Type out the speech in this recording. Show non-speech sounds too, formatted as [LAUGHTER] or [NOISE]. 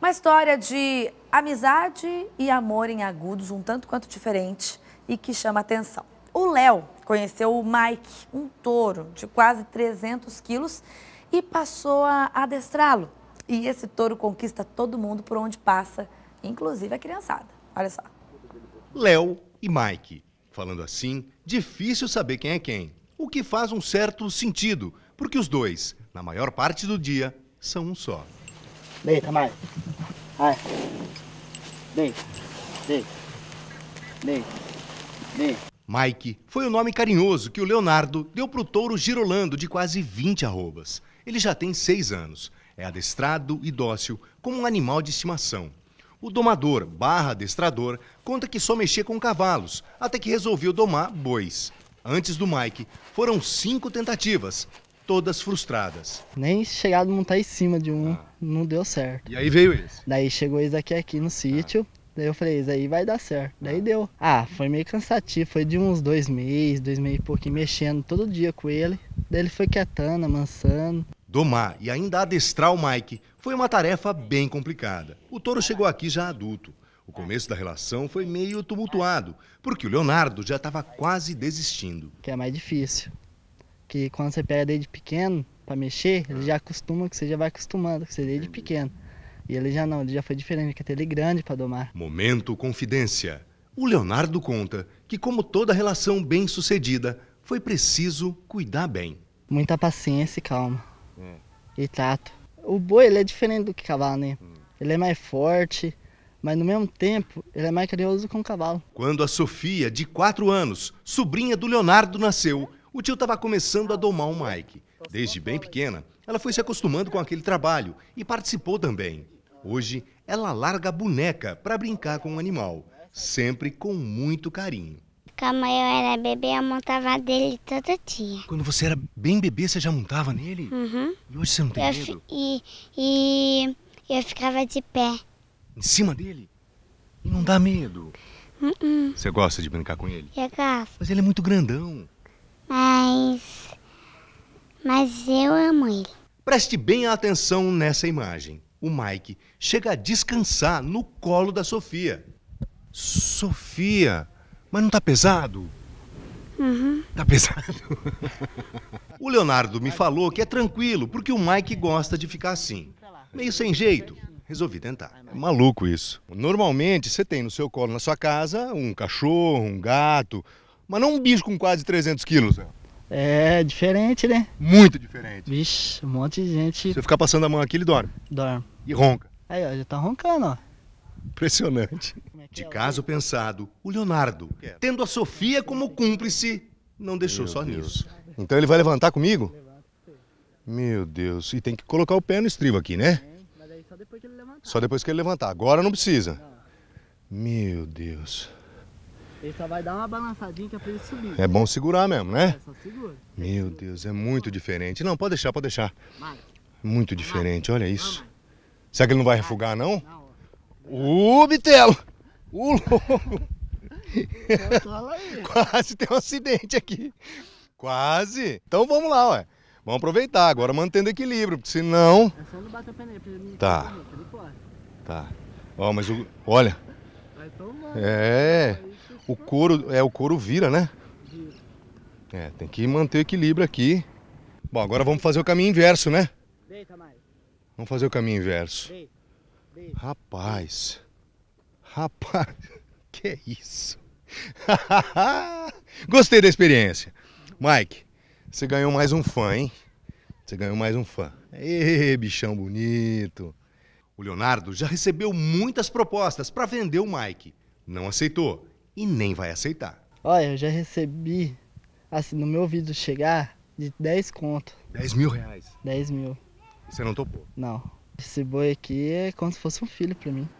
Uma história de amizade e amor em agudos, um tanto quanto diferente e que chama atenção. O Léo conheceu o Mike, um touro de quase 300 quilos, e passou a adestrá-lo. E esse touro conquista todo mundo por onde passa, inclusive a criançada. Olha só. Léo e Mike. Falando assim, difícil saber quem é quem. O que faz um certo sentido, porque os dois, na maior parte do dia, são um só. Deita mais. ai Deita. Deita. Deita. Deita. Mike foi o nome carinhoso que o Leonardo deu para o touro girolando de quase 20 arrobas. Ele já tem seis anos. É adestrado e dócil, como um animal de estimação. O domador barra adestrador conta que só mexeu com cavalos, até que resolveu domar bois. Antes do Mike, foram cinco tentativas, todas frustradas. Nem chegado a montar em cima de um, ah. não deu certo. E aí veio isso Daí chegou isso aqui aqui no sítio. Ah. Daí eu falei, isso aí vai dar certo. Daí ah. deu. Ah, foi meio cansativo, foi de uns dois meses, dois meses e pouquinho, mexendo todo dia com ele. Daí ele foi quietando, amansando. Domar e ainda adestrar o Mike foi uma tarefa bem complicada. O touro chegou aqui já adulto. O começo da relação foi meio tumultuado, porque o Leonardo já estava quase desistindo. Que é mais difícil que quando você pega desde pequeno para mexer, ele já acostuma, que você já vai acostumando, que você desde pequeno. E ele já não, ele já foi diferente, que é ele grande para domar. Momento confidência. O Leonardo conta que como toda relação bem-sucedida, foi preciso cuidar bem. Muita paciência e calma. Hum. E tato. O boi ele é diferente do que cavalo, né? Hum. Ele é mais forte, mas no mesmo tempo ele é mais carinhoso com o cavalo. Quando a Sofia, de 4 anos, sobrinha do Leonardo, nasceu, o tio estava começando a domar o Mike. Desde bem pequena, ela foi se acostumando com aquele trabalho e participou também. Hoje, ela larga a boneca para brincar com o animal, sempre com muito carinho. Como eu era bebê, eu montava dele todo dia. Quando você era bem bebê, você já montava nele? Uhum. E hoje você não tem eu medo? E, e eu ficava de pé. Em cima dele? E não dá medo? Uh Você gosta de brincar com ele? Eu gosto. Mas ele é muito grandão mas. Mas eu amo ele. Preste bem atenção nessa imagem. O Mike chega a descansar no colo da Sofia. Sofia, mas não tá pesado? Uhum. Tá pesado? [LAUGHS] o Leonardo me falou que é tranquilo, porque o Mike gosta de ficar assim. Meio sem jeito. Resolvi tentar. É maluco isso. Normalmente você tem no seu colo na sua casa um cachorro, um gato, mas não um bicho com quase 300 quilos, né? É diferente, né? Muito diferente. Vixe, um monte de gente. Se você ficar passando a mão aqui, ele dorme. Dorme. E ronca. Aí, ó, já tá roncando, ó. Impressionante. É de é caso pensado, o Leonardo, tendo a Sofia como cúmplice, não deixou Meu só Deus. nisso. Então ele vai levantar comigo? Meu Deus. E tem que colocar o pé no estribo aqui, né? Mas aí só depois que ele levantar. Só depois que ele levantar. Agora não precisa. Meu Deus. Ele só vai dar uma balançadinha que é pra ele subir. É bom segurar mesmo, né? É, só segura. Meu Deus, é muito diferente. Não, pode deixar, pode deixar. Mike. Muito diferente, olha isso. Será que ele não vai refugar, não? Ô, Bitelo! Ô, louco! Então [LAUGHS] Quase tem um acidente aqui. Quase. Então vamos lá, ué. Vamos aproveitar agora, mantendo equilíbrio, porque senão... É só não bater pena aí, pra ele Tá. Tá. Ó, mas o... Olha. Vai tomar. É. O couro, é, o couro vira, né? É, tem que manter o equilíbrio aqui. Bom, agora vamos fazer o caminho inverso, né? Vamos fazer o caminho inverso. Rapaz. Rapaz. [LAUGHS] Que isso. [LAUGHS] Gostei da experiência. Mike, você ganhou mais um fã, hein? Você ganhou mais um fã. Ê, bichão bonito. O Leonardo já recebeu muitas propostas para vender o Mike. Não aceitou e nem vai aceitar. Olha, eu já recebi, assim, no meu vídeo chegar, de 10 conto. 10 mil reais? 10 mil. você não topou? Não. Esse boi aqui é como se fosse um filho para mim.